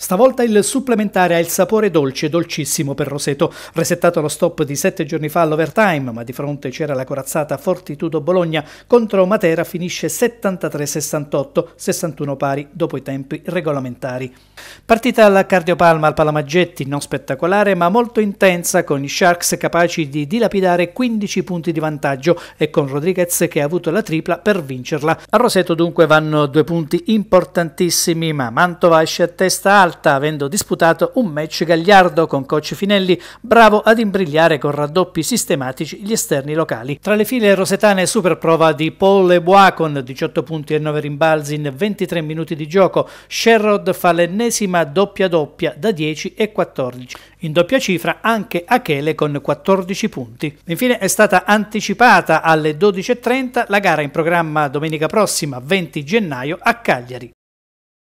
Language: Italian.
Stavolta il supplementare ha il sapore dolce dolcissimo per Roseto, resettato lo stop di sette giorni fa all'overtime, ma di fronte c'era la corazzata Fortitudo Bologna contro Matera finisce 73-68, 61 pari dopo i tempi regolamentari. Partita alla cardiopalma al Palamaggetti, non spettacolare ma molto intensa con i Sharks capaci di dilapidare 15 punti di vantaggio e con Rodriguez che ha avuto la tripla per vincerla. A Roseto dunque vanno due punti importantissimi ma Mantova esce a testa alta Malta, avendo disputato un match gagliardo con coach Finelli, bravo ad imbrigliare con raddoppi sistematici gli esterni locali. Tra le file rosetane super prova di Paul Lebois con 18 punti e 9 rimbalzi in 23 minuti di gioco, Sherrod fa l'ennesima doppia doppia da 10 e 14. In doppia cifra anche Achele con 14 punti. Infine è stata anticipata alle 12.30 la gara in programma domenica prossima 20 gennaio a Cagliari.